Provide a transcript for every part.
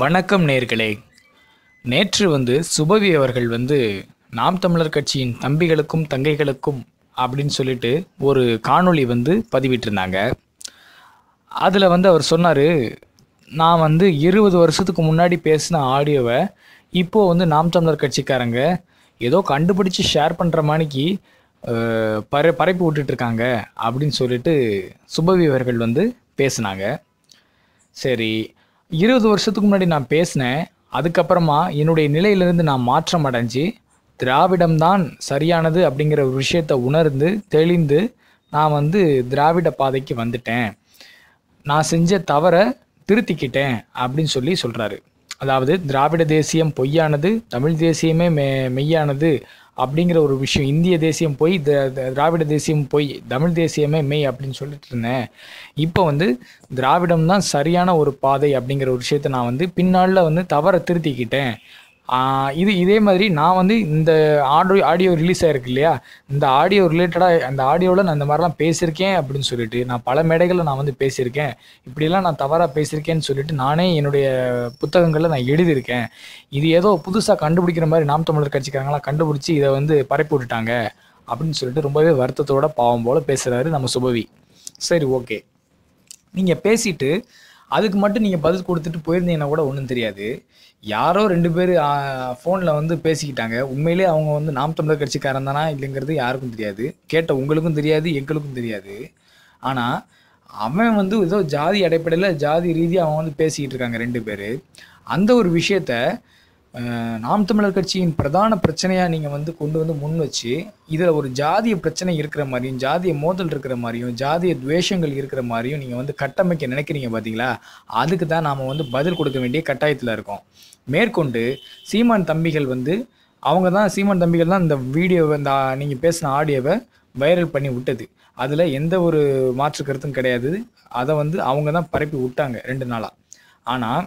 வணக்கம் நேர்களே நேற்று வந்து சுபவி அவர்கள் வந்து நாம் தமிழர் கட்சியின் தம்பிகளுக்கும் தங்கைகளுக்கும் அப்படின்னு சொல்லிட்டு ஒரு காணொளி வந்து பதிவிட்டிருந்தாங்க அதில் வந்து அவர் சொன்னார் நான் வந்து இருபது வருஷத்துக்கு முன்னாடி பேசின ஆடியோவை இப்போது வந்து நாம் தமிழர் கட்சிக்காரங்க ஏதோ கண்டுபிடிச்சி ஷேர் பண்ணுற மாணிக்கு பர பரப்பி விட்டுட்ருக்காங்க அப்படின்னு சொல்லிட்டு சுபவி அவர்கள் வந்து பேசினாங்க சரி இருபது வருஷத்துக்கு முன்னாடி நான் பேசினேன் அதுக்கப்புறமா என்னுடைய நிலையிலிருந்து நான் மாற்றம் அடைஞ்சு திராவிடம்தான் சரியானது அப்படிங்கிற ஒரு விஷயத்தை உணர்ந்து தெளிந்து நான் வந்து திராவிட பாதைக்கு வந்துட்டேன் நான் செஞ்ச தவறை திருத்திக்கிட்டேன் அப்படின்னு சொல்லி சொல்கிறாரு அதாவது திராவிட தேசியம் பொய்யானது தமிழ் தேசியமே மெ மெய்யானது அப்படிங்கிற ஒரு விஷயம் இந்திய தேசியம் போய் திராவிட தேசியம் போய் தமிழ் தேசியமே மெய் அப்படின்னு சொல்லிட்டு இருந்தேன் இப்போ வந்து திராவிடம் தான் சரியான ஒரு பாதை அப்படிங்கிற ஒரு விஷயத்த நான் வந்து பின்னால் வந்து தவற திருத்திக்கிட்டேன் இது இதே மாதிரி நான் வந்து இந்த ஆடியோ ஆடியோ ரிலீஸ் ஆகிருக்கு இல்லையா இந்த ஆடியோ ரிலேட்டடாக அந்த ஆடியோவில் நான் இந்த மாதிரிலாம் பேசியிருக்கேன் அப்படின்னு சொல்லிட்டு நான் பல மேடைகளில் நான் வந்து பேசியிருக்கேன் இப்படிலாம் நான் தவறாக பேசியிருக்கேன்னு சொல்லிட்டு நானே என்னுடைய புத்தகங்களில் நான் எழுதியிருக்கேன் இது ஏதோ புதுசாக கண்டுபிடிக்கிற மாதிரி நாம் தமிழர் கட்சிக்காரங்களாம் கண்டுபிடிச்சி இதை வந்து பரப்பி விட்டுட்டாங்க அப்படின்னு சொல்லிட்டு ரொம்பவே வருத்தத்தோட பாவம் போல் பேசுகிறாரு நம்ம சுபவி சரி ஓகே நீங்கள் பேசிட்டு அதுக்கு மட்டும் நீங்கள் பதில் கொடுத்துட்டு போயிருந்தீங்கன்னா கூட ஒன்றும் தெரியாது யாரோ ரெண்டு பேர் ஃபோனில் வந்து பேசிக்கிட்டாங்க உண்மையிலே அவங்க வந்து நாம் தமிழர் கட்சிக்காரன் தானா இல்லைங்கிறது யாருக்கும் தெரியாது கேட்ட உங்களுக்கும் தெரியாது எங்களுக்கும் தெரியாது ஆனால் அவன் வந்து ஏதோ ஜாதி அடிப்படையில் ஜாதி ரீதியாக அவன் வந்து பேசிக்கிட்டு இருக்காங்க ரெண்டு பேர் அந்த ஒரு விஷயத்த நாம் தமிழர் கட்சியின் பிரதான பிரச்சனையாக நீங்கள் வந்து கொண்டு வந்து முன் வச்சு இதில் ஒரு ஜாதிய பிரச்சனை இருக்கிற மாதிரியும் ஜாதிய மோதல் இருக்கிற மாதிரியும் ஜாதிய துவேஷங்கள் இருக்கிற மாதிரியும் நீங்கள் வந்து கட்டமைக்க நினைக்கிறீங்க பார்த்தீங்களா அதுக்கு தான் நாம் வந்து பதில் கொடுக்க வேண்டிய கட்டாயத்தில் இருக்கோம் மேற்கொண்டு சீமான் தம்பிகள் வந்து அவங்க தான் சீமான் தம்பிகள் தான் இந்த வீடியோவை இந்த நீங்கள் பேசின ஆடியோவை வைரல் பண்ணி விட்டது அதில் எந்த ஒரு மாற்று கருத்தும் கிடையாது அதை வந்து அவங்க தான் பரப்பி விட்டாங்க ரெண்டு நாளாக ஆனால்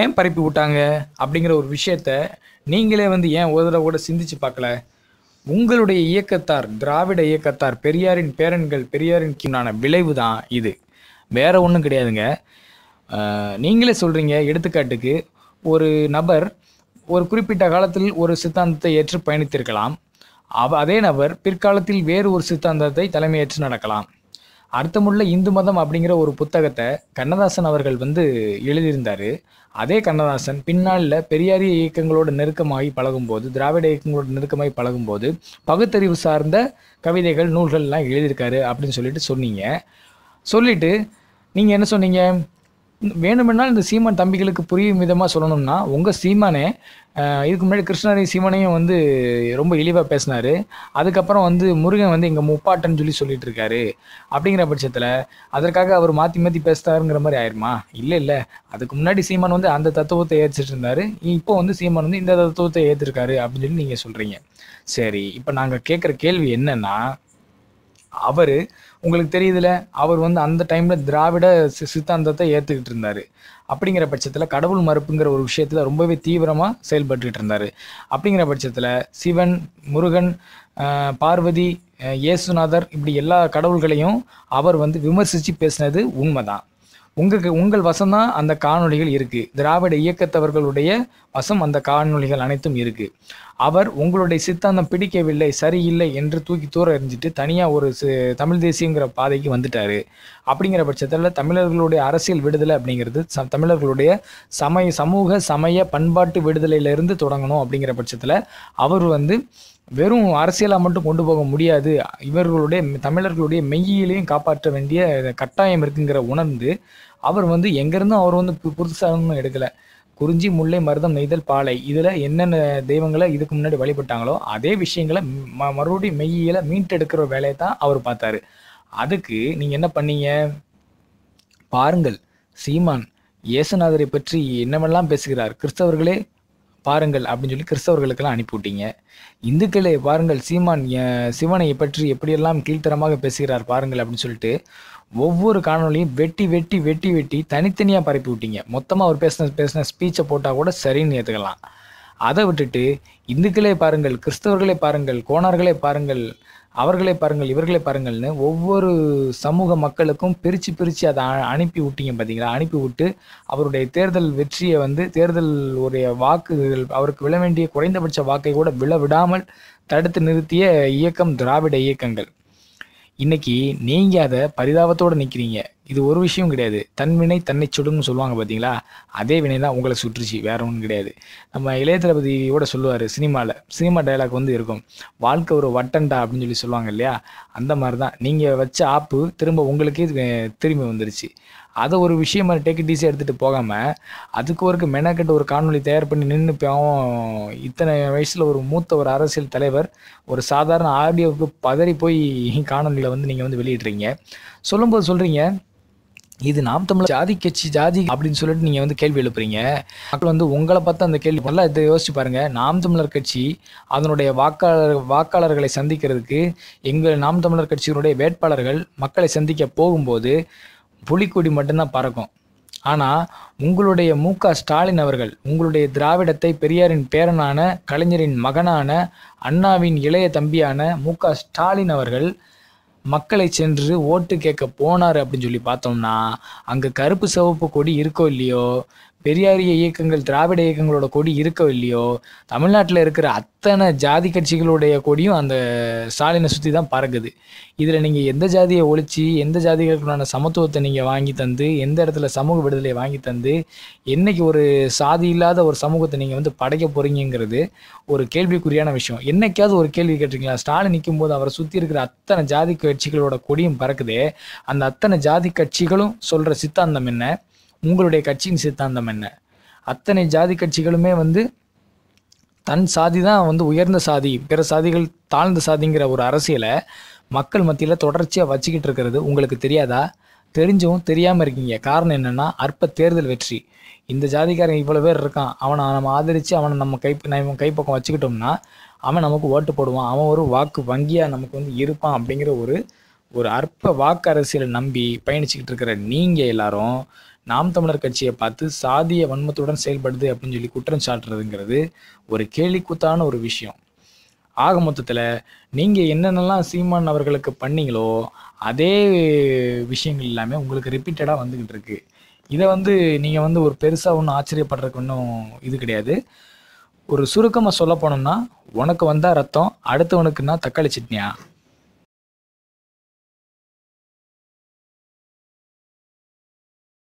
ஏன் பரப்பி விட்டாங்க அப்படிங்கிற ஒரு விஷயத்த நீங்களே வந்து ஏன் ஒரு தடவை கூட சிந்திச்சு பார்க்கல உங்களுடைய இயக்கத்தார் திராவிட இயக்கத்தார் பெரியாரின் பேரன்கள் பெரியாரின் கீழான விளைவு தான் இது வேற ஒன்றும் கிடையாதுங்க நீங்களே சொல்கிறீங்க எடுத்துக்காட்டுக்கு ஒரு நபர் ஒரு குறிப்பிட்ட காலத்தில் ஒரு சித்தாந்தத்தை ஏற்று பயணித்திருக்கலாம் அவ அதே நபர் பிற்காலத்தில் வேறு ஒரு சித்தாந்தத்தை தலைமையேற்று நடக்கலாம் அர்த்தமுள்ள இந்து மதம் அப்படிங்கிற ஒரு புத்தகத்தை கண்ணதாசன் அவர்கள் வந்து எழுதியிருந்தார் அதே கண்ணதாசன் பின்னாளில் பெரியாரிய இயக்கங்களோட நெருக்கமாகி பழகும்போது திராவிட இயக்கங்களோட நெருக்கமாகி பழகும்போது பகுத்தறிவு சார்ந்த கவிதைகள் நூல்கள்லாம் எழுதியிருக்காரு அப்படின்னு சொல்லிட்டு சொன்னீங்க சொல்லிவிட்டு நீங்கள் என்ன சொன்னீங்க வேணுமென்றால் இந்த சீமான் தம்பிகளுக்கு புரியும் விதமாக சொல்லணும்னா உங்கள் சீமானே இதுக்கு முன்னாடி கிருஷ்ணரையும் சீமனையும் வந்து ரொம்ப இழிவாக பேசினார் அதுக்கப்புறம் வந்து முருகன் வந்து எங்கள் முப்பாட்டன்னு சொல்லி சொல்லிட்டு இருக்காரு அப்படிங்கிற பட்சத்தில் அதற்காக அவர் மாற்றி மாற்றி பேசுகிறாருங்கிற மாதிரி ஆயிருமா இல்லை இல்லை அதுக்கு முன்னாடி சீமான் வந்து அந்த தத்துவத்தை ஏற்றுட்டு இருந்தார் இப்போ வந்து சீமான் வந்து இந்த தத்துவத்தை ஏற்றிருக்காரு அப்படின்னு சொல்லி நீங்கள் சொல்கிறீங்க சரி இப்போ நாங்கள் கேட்குற கேள்வி என்னன்னா அவர் உங்களுக்கு தெரியுதுல அவர் வந்து அந்த டைமில் திராவிட சித்தாந்தத்தை ஏற்றுக்கிட்டு இருந்தார் அப்படிங்கிற பட்சத்தில் கடவுள் மறுப்புங்கிற ஒரு விஷயத்தில் ரொம்பவே தீவிரமாக செயல்பட்டுக்கிட்டு இருந்தார் அப்படிங்கிற பட்சத்தில் சிவன் முருகன் பார்வதி இயேசுநாதர் இப்படி எல்லா கடவுள்களையும் அவர் வந்து விமர்சித்து பேசினது உண்மைதான் உங்களுக்கு உங்கள் வசம்தான் அந்த காணொளிகள் இருக்குது திராவிட இயக்கத்தவர்களுடைய வசம் அந்த காணொளிகள் அனைத்தும் இருக்குது அவர் உங்களுடைய சித்தாந்தம் பிடிக்கவில்லை சரியில்லை என்று தூக்கி தூர எறிஞ்சிட்டு தனியாக ஒரு தமிழ் தேசியங்கிற பாதைக்கு வந்துட்டார் அப்படிங்கிற பட்சத்தில் தமிழர்களுடைய அரசியல் விடுதலை அப்படிங்கிறது ச தமிழர்களுடைய சமய சமூக சமய பண்பாட்டு விடுதலையிலிருந்து தொடங்கணும் அப்படிங்கிற பட்சத்தில் அவர் வந்து வெறும் அரசியலாக மட்டும் கொண்டு போக முடியாது இவர்களுடைய தமிழர்களுடைய மெய்யிலையும் காப்பாற்ற வேண்டிய கட்டாயம் இருக்குங்கிற உணர்ந்து அவர் வந்து எங்கேருந்தும் அவர் வந்து புதுசாக எடுக்கலை குறிஞ்சி முல்லை மருதம் நெய்தல் பாலை இதில் என்னென்ன தெய்வங்களை இதுக்கு முன்னாடி வழிபட்டாங்களோ அதே விஷயங்களை ம மறுபடியும் மெய்யில மீட்டெடுக்கிற வேலையை தான் அவர் பார்த்தாரு அதுக்கு நீங்கள் என்ன பண்ணீங்க பாருங்கள் சீமான் இயேசுநாதரை பற்றி என்னவெல்லாம் பேசுகிறார் கிறிஸ்தவர்களே பாருங்கள் அப்படின்னு சொல்லி கிறிஸ்தவர்களுக்கெல்லாம் அனுப்பிவிட்டீங்க இந்துக்களை பாருங்கள் சீமான் சிவனை பற்றி எப்படியெல்லாம் கீழ்த்தரமாக பேசுகிறார் பாருங்கள் அப்படின்னு சொல்லிட்டு ஒவ்வொரு காணொலியும் வெட்டி வெட்டி வெட்டி வெட்டி தனித்தனியாக பரப்பி விட்டீங்க மொத்தமாக அவர் பேசின பேசின ஸ்பீச்சை போட்டால் கூட சரின்னு ஏற்றுக்கலாம் அதை விட்டுட்டு இந்துக்களே பாருங்கள் கிறிஸ்தவர்களே பாருங்கள் கோணார்களே பாருங்கள் அவர்களே பாருங்கள் இவர்களே பாருங்கள்னு ஒவ்வொரு சமூக மக்களுக்கும் பிரித்து பிரித்து அதை அனுப்பி விட்டீங்க பார்த்தீங்களா அனுப்பி விட்டு அவருடைய தேர்தல் வெற்றியை வந்து தேர்தல் உடைய வாக்குகள் அவருக்கு விழ வேண்டிய குறைந்தபட்ச வாக்கை கூட விழ விடாமல் தடுத்து நிறுத்திய இயக்கம் திராவிட இயக்கங்கள் இன்னைக்கு நீங்கள் அதை பரிதாபத்தோடு நிற்கிறீங்க இது ஒரு விஷயம் கிடையாது தன்வினை தன்னை சுடுன்னு சொல்லுவாங்க பார்த்தீங்களா அதே வினை தான் உங்களை சுற்றுச்சு வேற ஒன்றும் கிடையாது நம்ம இளைய தளபதியோட சொல்லுவார் சினிமாவில் சினிமா டைலாக் வந்து இருக்கும் வாழ்க்கை ஒரு வட்டண்டா அப்படின்னு சொல்லி சொல்லுவாங்க இல்லையா அந்த மாதிரி தான் நீங்கள் வச்ச ஆப்பு திரும்ப உங்களுக்கே திரும்பி வந்துருச்சு அதை ஒரு விஷயம் மாதிரி டேக் டீஸே எடுத்துகிட்டு போகாமல் அதுக்கு ஒரு மெனக்கெட்டு ஒரு காணொலி தயார் பண்ணி நின்று போவோம் இத்தனை வயசில் ஒரு மூத்த ஒரு அரசியல் தலைவர் ஒரு சாதாரண ஆடியோவுக்கு பதறி போய் காணொலியில் வந்து நீங்கள் வந்து வெளியிடுறீங்க சொல்லும்போது சொல்கிறீங்க இது நாம் தமிழ் ஜாதி கட்சி ஜாதி அப்படின்னு சொல்லிட்டு நீங்கள் வந்து கேள்வி எழுப்புறீங்க மக்கள் வந்து உங்களை பார்த்து அந்த கேள்வி நல்லா இதை யோசிச்சு பாருங்கள் நாம் தமிழர் கட்சி அதனுடைய வாக்காளர் வாக்காளர்களை சந்திக்கிறதுக்கு எங்கள் நாம் தமிழர் கட்சியினுடைய வேட்பாளர்கள் மக்களை சந்திக்க போகும்போது புலிக்கொடி மட்டும்தான் பறக்கும் ஆனால் உங்களுடைய மு க ஸ்டாலின் அவர்கள் உங்களுடைய திராவிடத்தை பெரியாரின் பேரனான கலைஞரின் மகனான அண்ணாவின் இளைய தம்பியான மு ஸ்டாலின் அவர்கள் மக்களை சென்று ஓட்டு கேட்க போனார் அப்படின்னு சொல்லி பார்த்தோம்னா அங்கே கருப்பு சிவப்பு கொடி இருக்கோ இல்லையோ பெரியாரிய இயக்கங்கள் திராவிட இயக்கங்களோட கொடி இருக்கோ இல்லையோ தமிழ்நாட்டில் இருக்கிற அத்தனை ஜாதி கட்சிகளுடைய கொடியும் அந்த ஸ்டாலினை சுற்றி தான் பறக்குது இதில் நீங்கள் எந்த ஜாதியை ஒழிச்சு எந்த ஜாதிகளுக்குண்டான சமத்துவத்தை நீங்கள் வாங்கி தந்து எந்த இடத்துல சமூக விடுதலையை வாங்கி தந்து என்னைக்கு ஒரு சாதி இல்லாத ஒரு சமூகத்தை நீங்கள் வந்து படைக்க போகிறீங்கிறது ஒரு கேள்விக்குறியான விஷயம் என்னைக்காவது ஒரு கேள்வி கேட்டிருக்கீங்களா ஸ்டாலின் நிற்கும் போது அவரை சுற்றி இருக்கிற அத்தனை ஜாதி கட்சிகளோட கொடியும் பறக்குதே அந்த அத்தனை ஜாதி கட்சிகளும் சொல்கிற சித்தாந்தம் என்ன உங்களுடைய கட்சியின் சித்தாந்தம் என்ன அத்தனை ஜாதி கட்சிகளுமே வந்து தன் சாதி தான் வந்து உயர்ந்த சாதி பிற சாதிகள் தாழ்ந்த சாதிங்கிற ஒரு அரசியலை மக்கள் மத்தியில் தொடர்ச்சியாக வச்சுக்கிட்டு இருக்கிறது உங்களுக்கு தெரியாதா தெரிஞ்சவும் தெரியாமல் இருக்கீங்க காரணம் என்னென்னா அற்ப தேர்தல் வெற்றி இந்த ஜாதிக்காரன் இவ்வளோ பேர் இருக்கான் அவனை நம்ம ஆதரித்து அவனை நம்ம கை நம்ம கைப்பக்கம் வச்சுக்கிட்டோம்னா அவன் நமக்கு ஓட்டு போடுவான் அவன் ஒரு வாக்கு வங்கியாக நமக்கு வந்து இருப்பான் அப்படிங்கிற ஒரு ஒரு அற்ப வாக்கு அரசியலை நம்பி பயணிச்சுக்கிட்டு இருக்கிற நீங்கள் எல்லாரும் நாம் தமிழர் கட்சியை பார்த்து சாதிய வன்மத்துடன் செயல்படுது அப்படின்னு சொல்லி குற்றம் சாட்டுறதுங்கிறது ஒரு கூத்தான ஒரு விஷயம் ஆக மொத்தத்தில் நீங்கள் என்னென்னலாம் சீமான் அவர்களுக்கு பண்ணீங்களோ அதே விஷயங்கள் எல்லாமே உங்களுக்கு ரிப்பீட்டடாக வந்துக்கிட்டு இருக்கு இதை வந்து நீங்கள் வந்து ஒரு பெருசாக ஒன்றும் ஆச்சரியப்படுறதுக்கு ஒன்றும் இது கிடையாது ஒரு சுருக்கமாக சொல்ல போனோம்னா உனக்கு வந்தால் ரத்தம் அடுத்தவனுக்குன்னா தக்காளி சட்னியா